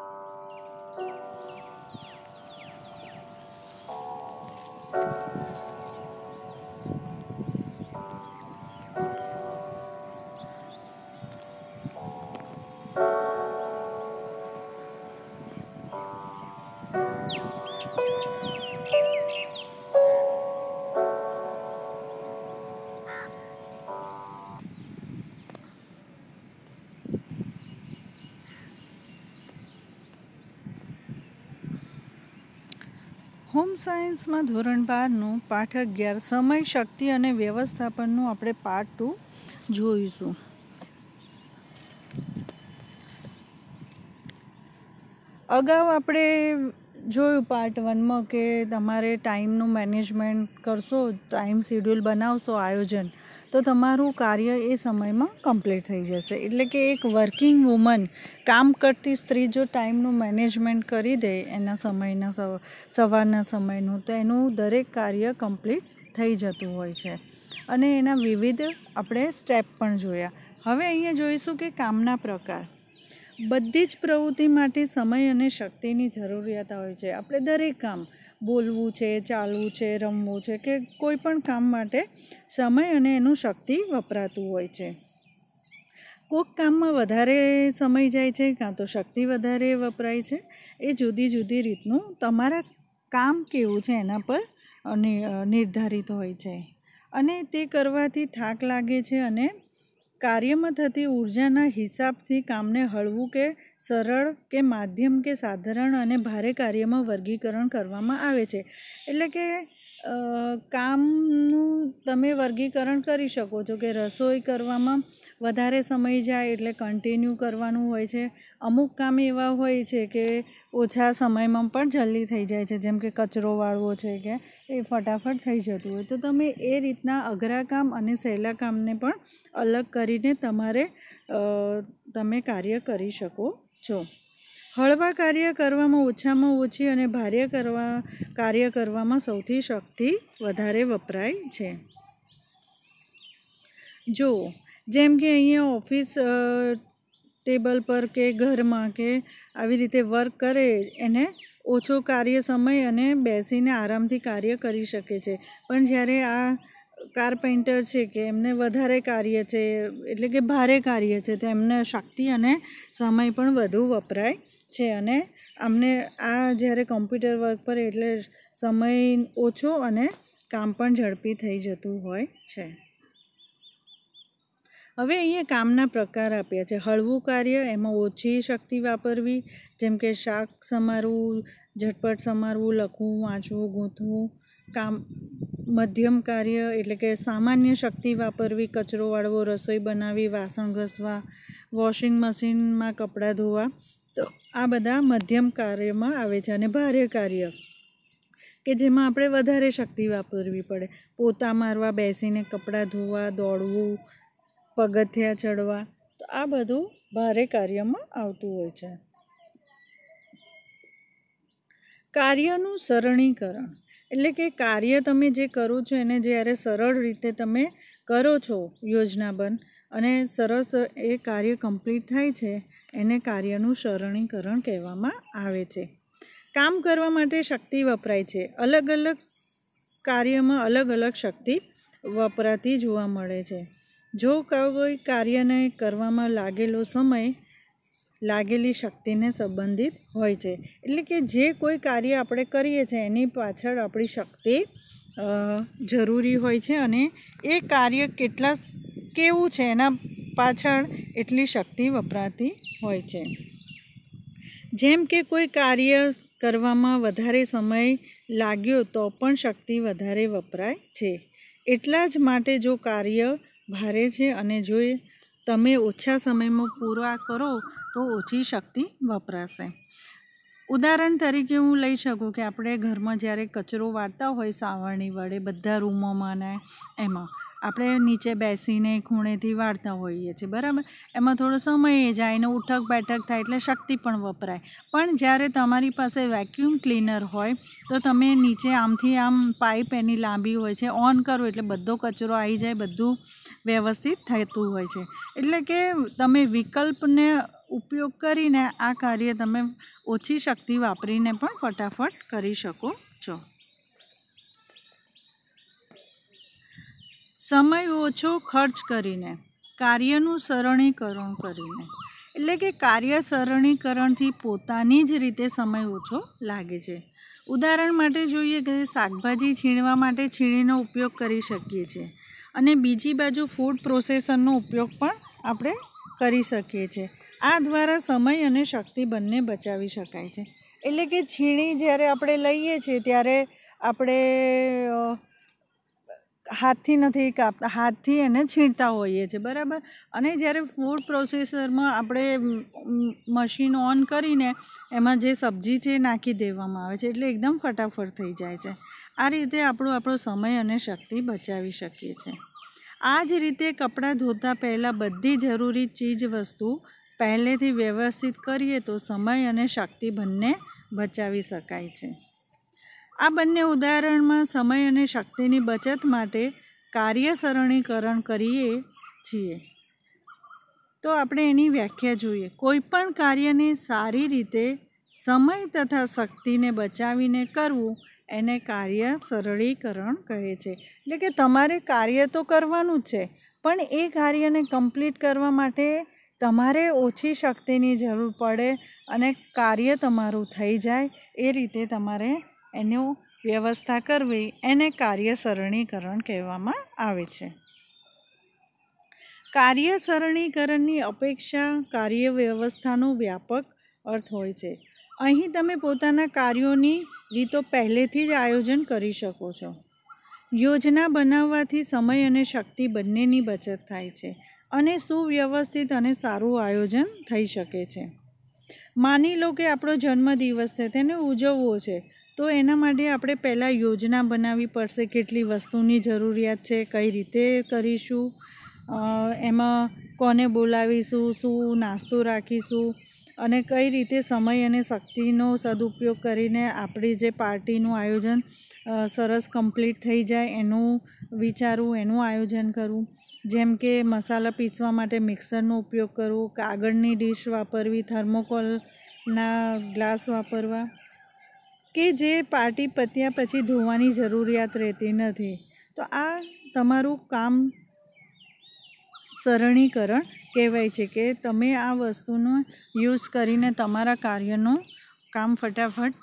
Thank you. Home સાયન્સમાં ધોરણ બારનું પાઠ અગિયાર સમય શક્તિ અને વ્યવસ્થાપનનું આપણે પાર્ટ ટુ જોઈશું અગાઉ આપણે જોયું પાર્ટ વનમાં કે તમારે ટાઈમનું મેનેજમેન્ટ કરશો ટાઈમ શેડ્યુલ બનાવશો આયોજન તો તમારું કાર્ય એ સમયમાં કમ્પ્લીટ થઈ જશે એટલે કે એક વર્કિંગ વુમન કામ કરતી સ્ત્રી જો ટાઈમનું મેનેજમેન્ટ કરી દે એના સમયના સવારના સમયનું તો એનું દરેક કાર્ય કમ્પ્લીટ થઈ જતું હોય છે અને એના વિવિધ આપણે સ્ટેપ પણ જોયા હવે અહીંયા જોઈશું કે કામના પ્રકાર બધી જ પ્રવૃત્તિ માટે સમય અને શક્તિની જરૂરિયાત હોય છે આપણે દરેક કામ બોલવું છે ચાલવું છે રમવું છે કે કોઈ પણ કામ માટે સમય અને એનું શક્તિ વપરાતું હોય છે કોઈક કામમાં વધારે સમય જાય છે કાં તો શક્તિ વધારે વપરાય છે એ જુદી જુદી રીતનું તમારા કામ કેવું છે એના પર નિર્ધારિત હોય છે અને તે કરવાથી થાક લાગે છે અને કાર્યમાં થતી ઉર્જાના હિસાબથી કામને હળવું કે સરળ કે માધ્યમ કે સાધારણ અને ભારે કાર્યમાં વર્ગીકરણ કરવામાં આવે છે એટલે કે કામનું તમે વર્ગીકરણ કરી શકો છો કે રસોઈ કરવામાં વધારે સમય જાય એટલે કન્ટિન્યુ કરવાનું હોય છે અમુક કામ એવા હોય છે કે ઓછા સમયમાં પણ જલ્દી થઈ જાય છે જેમ કે કચરો વાળવો છે કે એ ફટાફટ થઈ જતું હોય તો તમે એ રીતના અઘરા કામ અને સહેલા કામને પણ અલગ કરીને તમારે તમે કાર્ય કરી શકો છો હળવા કાર્ય કરવામાં ઓછામાં ઓછી અને ભાર્ય કરવા કાર્ય કરવામાં સૌથી શક્તિ વધારે વપરાય છે જો જેમ કે અહીંયા ઓફિસ ટેબલ પર કે ઘરમાં કે આવી રીતે વર્ક કરે એને ઓછો કાર્ય સમય અને બેસીને આરામથી કાર્ય કરી શકે છે પણ જ્યારે આ કારપેન્ટર છે કે એમને વધારે કાર્ય છે એટલે કે ભારે કાર્ય છે તો એમને શક્તિ અને સમય પણ વધુ વપરાય છે અને અમને આ જ્યારે કોમ્પ્યુટર વર્ક પર એટલે સમય ઓછો અને કામ પણ ઝડપી થઈ જતું હોય છે હવે અહીંયા કામના પ્રકાર આપ્યા છે હળવું કાર્ય એમાં ઓછી શક્તિ વાપરવી જેમ કે શાક સમારવું ઝટપટ સમારવું લખવું વાંચવું ગૂંથવું કામ મધ્યમ કાર્ય એટલે કે સામાન્ય શક્તિ વાપરવી કચરો વાળવો રસોઈ બનાવી વાસણ ઘસવા વોશિંગ મશીનમાં કપડાં ધોવા તો આ બધા મધ્યમ કાર્યમાં આવે છે અને ભારે કાર્ય કે જેમાં આપણે વધારે શક્તિ વાપરવી પડે પોતા મારવા બેસીને કપડાં ધોવા દોડવું પગથિયા ચડવા તો આ બધું ભારે કાર્યમાં આવતું હોય છે કાર્યનું સરળીકરણ એટલે કે કાર્ય તમે જે કરો છો એને જ્યારે સરળ રીતે તમે કરો છો યોજનાબંધ અને સરસ એ કાર્ય કમ્પ્લીટ થાય છે એને કાર્યનું શરણીકરણ કહેવામાં આવે છે કામ કરવા માટે શક્તિ વપરાય છે અલગ અલગ કાર્યમાં અલગ અલગ શક્તિ વપરાતી જોવા મળે છે જો કોઈ કાર્યને કરવામાં લાગેલો સમય લાગેલી શક્તિને સંબંધિત હોય છે એટલે કે જે કોઈ કાર્ય આપણે કરીએ છીએ એની પાછળ આપણી શક્તિ જરૂરી હોય છે અને એ કાર્ય કેટલા કેવું છે એના પાછળ એટલી શક્તિ વપરાતી હોય છે જેમ કે કોઈ કાર્ય કરવામાં વધારે સમય લાગ્યો તો પણ શક્તિ વધારે વપરાય છે એટલા જ માટે જો કાર્ય ભારે છે અને જો તમે ઓછા સમયમાં પૂરા કરો તો ઓછી શક્તિ વપરાશે ઉદાહરણ તરીકે હું લઈ શકું કે આપણે ઘરમાં જ્યારે કચરો વાળતા હોય સાવરણી વડે બધા રૂમોમાં ને એમાં આપણે નીચે બેસીને ખૂણેથી વાળતા હોઈએ છીએ બરાબર એમાં થોડો સમય જાય ને ઉઠક બેઠક થાય એટલે શક્તિ પણ વપરાય પણ જ્યારે તમારી પાસે વેક્યુમ ક્લીનર હોય તો તમે નીચે આમથી આમ પાઇપ એની લાંબી હોય છે ઓન કરો એટલે બધો કચરો આવી જાય બધું વ્યવસ્થિત થતું હોય છે એટલે કે તમે વિકલ્પને ઉપયોગ કરીને આ કાર્ય તમે ઓછી શક્તિ વાપરીને પણ ફટાફટ કરી શકો છો સમય ઓછો ખર્ચ કરીને કાર્યનું સરળીકરણ કરીને એટલે કે કાર્ય સરળીકરણથી પોતાની જ રીતે સમય ઓછો લાગે છે ઉદાહરણ માટે જોઈએ કે શાકભાજી છીણવા માટે છીણીનો ઉપયોગ કરી શકીએ છીએ અને બીજી બાજુ ફૂડ પ્રોસેસરનો ઉપયોગ પણ આપણે કરી શકીએ છીએ આ દ્વારા સમય અને શક્તિ બંને બચાવી શકાય છે એટલે કે છીણી જ્યારે આપણે લઈએ છીએ ત્યારે આપણે હાથથી નથી કાપતા હાથથી એને છીણતા હોઈએ છીએ બરાબર અને જ્યારે ફૂડ પ્રોસેસરમાં આપણે મશીન ઓન કરીને એમાં જે સબ્જી છે નાખી દેવામાં આવે છે એટલે એકદમ ફટાફટ થઈ જાય છે આ રીતે આપણો આપણો સમય અને શક્તિ બચાવી શકીએ છીએ આ જ રીતે કપડાં ધોતા પહેલાં બધી જરૂરી ચીજ વસ્તુ પહેલેથી વ્યવસ્થિત કરીએ તો સમય અને શક્તિ બંને બચાવી શકાય છે આ બંને ઉદાહરણમાં સમય અને શક્તિની બચત માટે કાર્ય સરળીકરણ કરીએ છીએ તો આપણે એની વ્યાખ્યા જોઈએ કોઈપણ કાર્યને સારી રીતે સમય તથા શક્તિને બચાવીને કરવું એને કાર્ય સરળીકરણ કહે છે એટલે કે તમારે કાર્ય તો કરવાનું જ છે પણ એ કાર્યને કમ્પ્લીટ કરવા માટે તમારે ઓછી શક્તિની જરૂર પડે અને કાર્ય તમારું થઈ જાય એ રીતે તમારે એનું વ્યવસ્થા કરવી એને કાર્ય કાર્યસરણીકરણ કહેવામાં આવે છે કાર્ય કાર્યસરણીકરણની અપેક્ષા કાર્ય વ્યવસ્થાનો વ્યાપક અર્થ હોય છે અહીં તમે પોતાના કાર્યોની રીતો પહેલેથી જ આયોજન કરી શકો છો યોજના બનાવવાથી સમય અને શક્તિ બંનેની બચત થાય છે અને સુવ્યવસ્થિત અને સારું આયોજન થઈ શકે છે માની લો કે આપણો જન્મદિવસ છે તેને ઉજવવો છે તો એના માટે આપણે પહેલાં યોજના બનાવવી પડશે કેટલી વસ્તુની જરૂરિયાત છે કઈ રીતે કરીશું એમાં કોને બોલાવીશું શું નાસ્તો રાખીશું અને કઈ રીતે સમય અને શક્તિનો સદુપયોગ કરીને આપણી જે પાર્ટીનું આયોજન સરસ કમ્પ્લીટ થઈ જાય એનું વિચારવું એનું આયોજન કરવું જેમ કે મસાલા પીસવા માટે મિક્સરનો ઉપયોગ કરવો કાગળની ડીશ વાપરવી થર્મોકોલના ગ્લાસ વાપરવા કે જે પાર્ટી પત્યા પછી ધોવાની જરૂરિયાત રહેતી નથી તો આ તમારું કામ સરળીકરણ કહેવાય છે કે તમે આ વસ્તુનો યુઝ કરીને તમારા કાર્યનું કામ ફટાફટ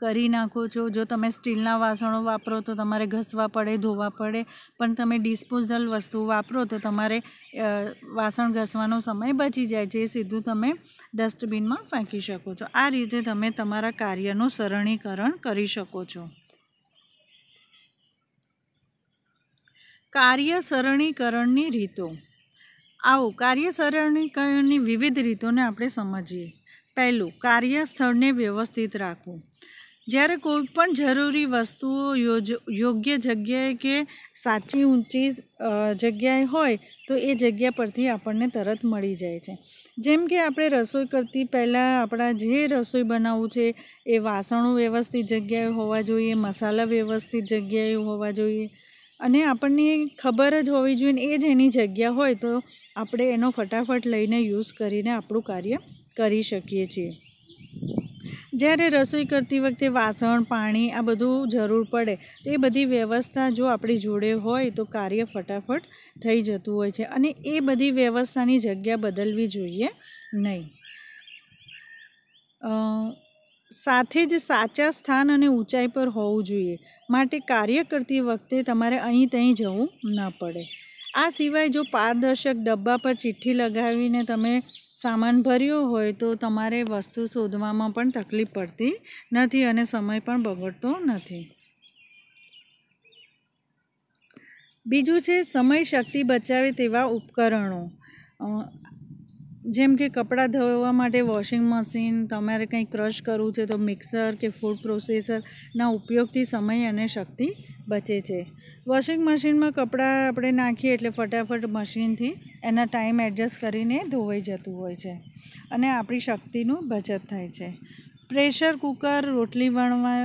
કરી નાખો છો જો તમે સ્ટીલના વાસણો વાપરો તો તમારે ઘસવા પડે ધોવા પડે પણ તમે ડિસ્પોઝલ વસ્તુ વાપરો તો તમારે વાસણ ઘસવાનો સમય બચી જાય છે એ સીધું તમે ડસ્ટબિનમાં ફેંકી શકો છો આ રીતે તમે તમારા કાર્યનું સરળીકરણ કરી શકો છો કાર્ય સરળીકરણની રીતો આવો કાર્ય સરળીકરણની વિવિધ રીતોને આપણે સમજીએ પહેલું કાર્યસ્થળને વ્યવસ્થિત રાખવું જ્યારે કોઈ પણ જરૂરી વસ્તુઓ યોજ યોગ્ય જગ્યાએ કે સાચી ઊંચી જગ્યાએ હોય તો એ જગ્યા પરથી આપણને તરત મળી જાય છે જેમ કે આપણે રસોઈ કરતી પહેલાં આપણા જે રસોઈ બનાવવું છે એ વાસણો વ્યવસ્થિત જગ્યાએ હોવા જોઈએ મસાલા વ્યવસ્થિત જગ્યાએ હોવા જોઈએ અને આપણને ખબર જ હોવી જોઈએ એ જ એની જગ્યા હોય તો આપણે એનો ફટાફટ લઈને યુઝ કરીને આપણું કાર્ય કરી શકીએ છીએ જ્યારે રસોઈ કરતી વખતે વાસણ પાણી આ બધું જરૂર પડે તો એ બધી વ્યવસ્થા જો આપણી જોડે હોય તો કાર્ય ફટાફટ થઈ જતું હોય છે અને એ બધી વ્યવસ્થાની જગ્યા બદલવી જોઈએ નહીં સાથે જ સાચા સ્થાન અને ઊંચાઈ પર હોવું જોઈએ માટે કાર્ય કરતી વખતે તમારે અહીં ત્યાં જવું ન પડે આ સિવાય જો પારદર્શક ડબ્બા પર ચિઠ્ઠી લગાવીને તમે સામાન ભર્યો હોય તો તમારે વસ્તુ શોધવામાં પણ તકલીફ પડતી નથી અને સમય પણ બગડતો નથી બીજું છે સમય શક્તિ બચાવે તેવા ઉપકરણો જેમ કે કપડાં ધોવા માટે વોશિંગ મશીન તમારે કંઈ ક્રશ કરવું છે તો મિક્સર કે ફૂડ પ્રોસેસરના ઉપયોગથી સમય અને શક્તિ બચે છે વોશિંગ મશીનમાં કપડાં આપણે નાખીએ એટલે ફટાફટ મશીનથી એના ટાઈમ એડજસ્ટ કરીને ધોવાઈ જતું હોય છે અને આપણી શક્તિનું બચત થાય છે પ્રેશર કુકર રોટલી વણવા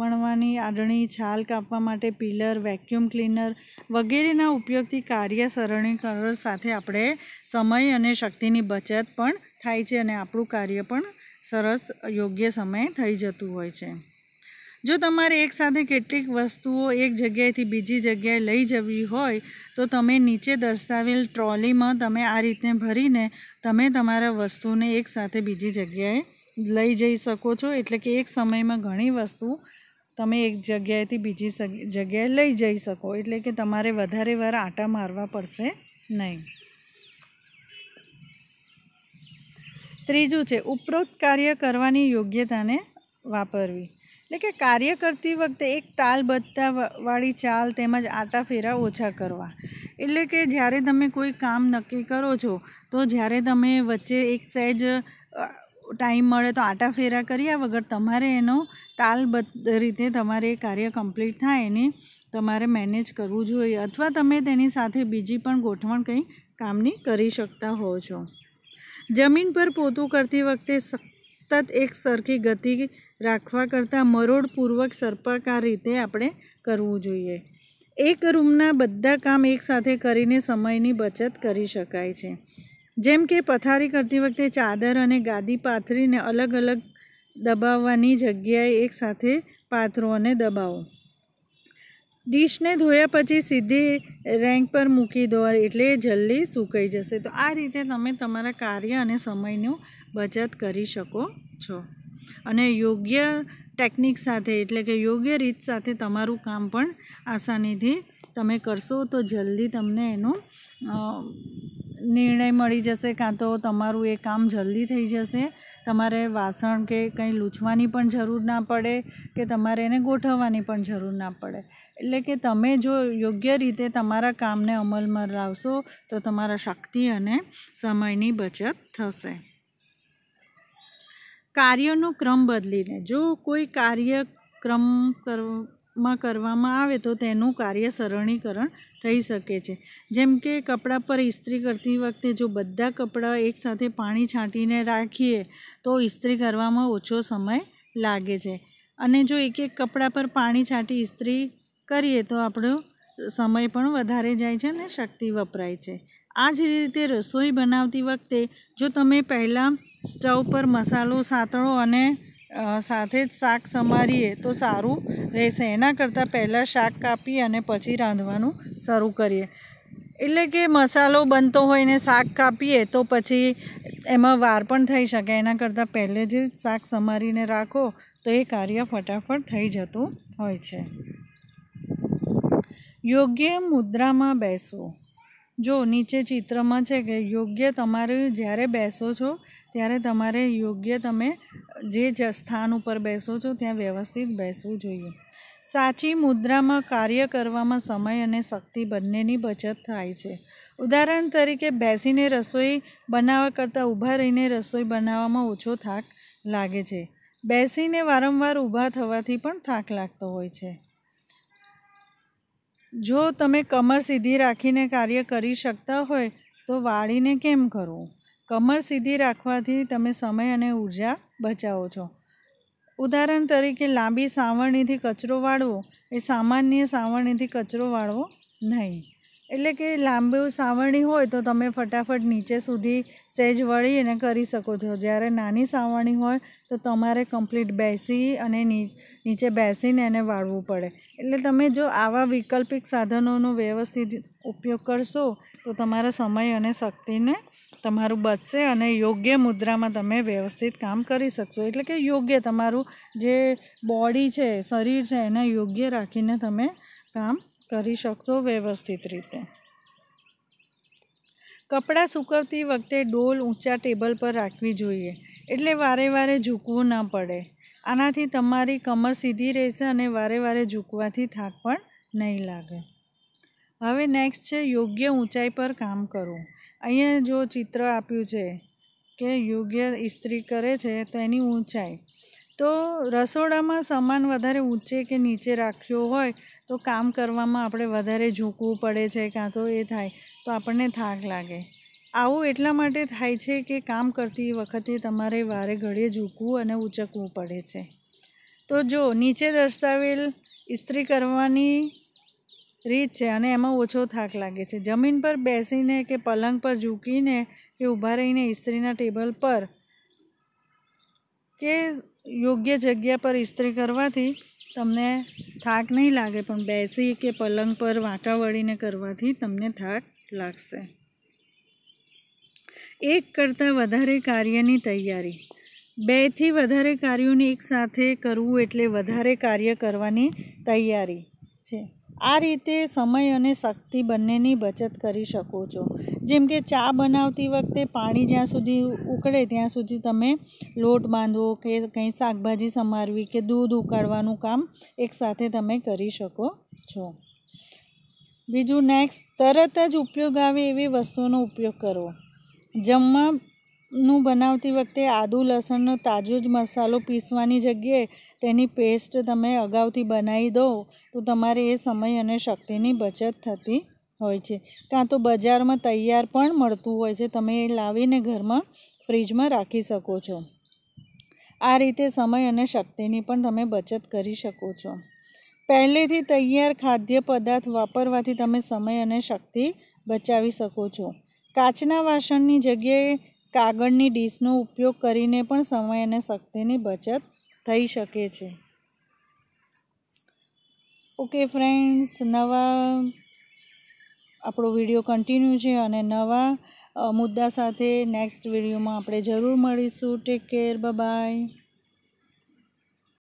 વણવાની આડણી છાલ કાપવા માટે પીલર વેક્યુમ ક્લીનર વગેરેના ઉપયોગથી કાર્ય સરળીકરણ સાથે આપણે સમય અને શક્તિની બચત પણ થાય છે અને આપણું કાર્ય પણ સરસ યોગ્ય સમયે થઈ જતું હોય છે જો તમારે એકસાથે કેટલીક વસ્તુઓ એક જગ્યાએથી બીજી જગ્યાએ લઈ જવી હોય તો તમે નીચે દર્શાવેલ ટ્રોલીમાં તમે આ રીતે ભરીને તમે તમારા વસ્તુને એકસાથે બીજી જગ્યાએ લઈ જઈ શકો છો એટલે કે એક સમયમાં ઘણી વસ્તુ તમે એક જગ્યાએથી બીજી જગ્યાએ લઈ જઈ શકો એટલે કે તમારે વધારે વાર આટા મારવા પડશે નહીં ત્રીજું છે ઉપરોક્ત કાર્ય કરવાની યોગ્યતાને વાપરવી એટલે કે કાર્ય કરતી વખતે એક તાલ વાળી ચાલ તેમજ આટા ફેરા ઓછા કરવા એટલે કે જ્યારે તમે કોઈ કામ નક્કી કરો છો તો જ્યારે તમે વચ્ચે એક સહેજ ટાઈમ મળે તો આટા ફેરા કર્યા વગર તમારે એનો તાલ રીતે તમારે એ કાર્ય કમ્પ્લીટ થાય એને તમારે મેનેજ કરવું જોઈએ અથવા તમે તેની સાથે બીજી પણ ગોઠવણ કંઈ કામની કરી શકતા હો છો જમીન પર પોતું કરતી વખતે સતત એક સરખી ગતિ રાખવા કરતાં મરોડપૂર્વક સર્પાકાર રીતે આપણે કરવું જોઈએ એક રૂમના બધા કામ એકસાથે કરીને સમયની બચત કરી શકાય છે જેમ કે પથારી કરતી વખતે ચાદર અને ગાદી પાથરીને અલગ અલગ દબાવવાની જગ્યાએ એકસાથે પાથરો અને દબાવો ડીશને ધોયા પછી સીધી રેન્ક પર મૂકી દો એટલે જલ્દી સુકાઈ જશે તો આ રીતે તમે તમારા કાર્ય અને સમયનું બચત કરી શકો છો અને યોગ્ય ટેકનિક સાથે એટલે કે યોગ્ય રીત સાથે તમારું કામ પણ આસાનીથી તમે કરશો તો જલ્દી તમને એનું નિર્ણય મળી જશે કાં તો તમારું એ કામ જલ્દી થઈ જશે તમારે વાસણ કે કંઈ લૂછવાની પણ જરૂર ના પડે કે તમારે એને ગોઠવવાની પણ જરૂર ના પડે એટલે કે તમે જો યોગ્ય રીતે તમારા કામને અમલમાં લાવશો તો તમારા શક્તિ અને સમયની બચત થશે કાર્યનો ક્રમ બદલીને જો કોઈ કાર્ય ક્રમ કાર્યક્રમ માં કરવામાં આવે તો તેનું કાર્ય સરળીકરણ થઈ શકે છે જેમ કે કપડાં પર ઇસ્ત્રી કરતી વખતે જો બધા કપડાં એકસાથે પાણી છાંટીને રાખીએ તો ઇસ્ત્રી કરવામાં ઓછો સમય લાગે છે અને જો એક એક કપડાં પર પાણી છાંટી ઇસ્ત્રી કરીએ તો આપણો સમય પણ વધારે જાય છે અને શક્તિ વપરાય છે આ જ રીતે રસોઈ બનાવતી વખતે જો તમે પહેલાં સ્ટવ પર મસાલો સાતળો અને સાથે જ શાક સમારીએ તો સારું રહેશે એના કરતાં પહેલાં શાક કાપી અને પછી રાંધવાનું શરૂ કરીએ એટલે કે મસાલો બનતો હોય ને શાક કાપીએ તો પછી એમાં વાર પણ થઈ શકે એના કરતાં પહેલે જ શાક સમારીને રાખો તો એ કાર્ય ફટાફટ થઈ જતું હોય છે યોગ્ય મુદ્રામાં બેસવું જો નીચે ચિત્રમાં છે કે યોગ્ય તમારે જ્યારે બેસો છો ત્યારે તમારે યોગ્ય તમે જે જ સ્થાન ઉપર બેસો છો ત્યાં વ્યવસ્થિત બેસવું જોઈએ સાચી મુદ્રામાં કાર્ય કરવામાં સમય અને શક્તિ બંનેની બચત થાય છે ઉદાહરણ તરીકે બેસીને રસોઈ બનાવવા કરતાં ઊભા રહીને રસોઈ બનાવવામાં ઓછો થાક લાગે છે બેસીને વારંવાર ઊભા થવાથી પણ થાક લાગતો હોય છે જો તમે કમર સીધી રાખીને કાર્ય કરી શકતા હોય તો વાળીને કેમ કરવું કમર સીધી રાખવાથી તમે સમય અને ઉર્જા બચાવો છો ઉદાહરણ તરીકે લાંબી સાવરણીથી કચરો વાળવો એ સામાન્ય સાવરણીથી કચરો વાળવો નહીં એટલે કે લાંબુ સાવરણી હોય તો તમે ફટાફટ નીચે સુધી સહેજ વળી અને કરી શકો છો જ્યારે નાની સાવરણી હોય તો તમારે કમ્પ્લીટ બેસી અને નીચે બેસીને એને વાળવું પડે એટલે તમે જો આવા વૈકલ્પિક સાધનોનો વ્યવસ્થિત ઉપયોગ કરશો તો તમારા સમય અને શક્તિને તમારું બચશે અને યોગ્ય મુદ્રામાં તમે વ્યવસ્થિત કામ કરી શકશો એટલે કે યોગ્ય તમારું જે બોડી છે શરીર છે એને યોગ્ય રાખીને તમે કામ કરી શકશો વ્યવસ્થિત રીતે કપડાં સૂકવતી વખતે ડોલ ઊંચા ટેબલ પર રાખવી જોઈએ એટલે વારે વારે ઝૂકવું ન પડે આનાથી તમારી કમર સીધી રહેશે અને વારે વારે ઝૂકવાથી થાક પણ નહીં લાગે હવે નેક્સ્ટ છે યોગ્ય ઊંચાઈ પર કામ કરવું અહીંયા જો ચિત્ર આપ્યું છે કે યોગ્ય ઇસ્ત્રી કરે છે તો એની ઊંચાઈ તો રસોડામાં સમાન વધારે ઊંચે કે નીચે રાખ્યો હોય તો કામ કરવામાં આપણે વધારે ઝૂકવું પડે છે કાં તો એ થાય તો આપણને થાક લાગે આવું એટલા માટે થાય છે કે કામ કરતી વખતે તમારે વારે ઘડીએ ઝૂકવું અને ઉચકવું પડે છે તો જો નીચે દર્શાવેલ ઇસ્ત્રી કરવાની રીત છે અને એમાં ઓછો થાક લાગે છે જમીન પર બેસીને કે પલંગ પર ઝૂકીને કે ઊભા રહીને ઇસ્ત્રીના ટેબલ પર કે યોગ્ય જગ્યા પર ઇસ્ત્રી કરવાથી તમને થાક નહીં લાગે પણ બેસી કે પલંગ પર વાંકા વળીને કરવાથી તમને થાક લાગશે એક કરતાં વધારે કાર્યની તૈયારી બેથી વધારે કાર્યોને એકસાથે કરવું એટલે વધારે કાર્ય કરવાની તૈયારી છે આ રીતે સમય અને શક્તિ બંનેની બચત કરી શકો છો જેમ કે ચા બનાવતી વખતે પાણી જ્યાં સુધી ઉકળે ત્યાં સુધી તમે લોટ બાંધવો કે કંઈ શાકભાજી સમારવી કે દૂધ ઉકાળવાનું કામ એકસાથે તમે કરી શકો છો બીજું નેક્સ્ટ તરત જ ઉપયોગ આવે એવી વસ્તુનો ઉપયોગ કરો જમવા નું બનાવતી વખતે આદુ લસણનો તાજો જ મસાલો પીસવાની જગ્યાએ તેની પેસ્ટ તમે અગાઉથી બનાવી દો તો તમારે એ સમય અને શક્તિની બચત થતી હોય છે કાં તો બજારમાં તૈયાર પણ મળતું હોય છે તમે એ લાવીને ઘરમાં ફ્રીજમાં રાખી શકો છો આ રીતે સમય અને શક્તિની પણ તમે બચત કરી શકો છો પહેલેથી તૈયાર ખાદ્ય પદાર્થ વાપરવાથી તમે સમય અને શક્તિ બચાવી શકો છો કાચના વાસણની જગ્યાએ કાગળની ડીશનો ઉપયોગ કરીને પણ સમય અને શક્તિની બચત થઈ શકે છે ઓકે ફ્રેન્ડ્સ નવા આપણો વિડીયો કન્ટિન્યુ છે અને નવા મુદ્દા સાથે નેક્સ્ટ વિડીયોમાં આપણે જરૂર મળીશું ટેક કેર બાય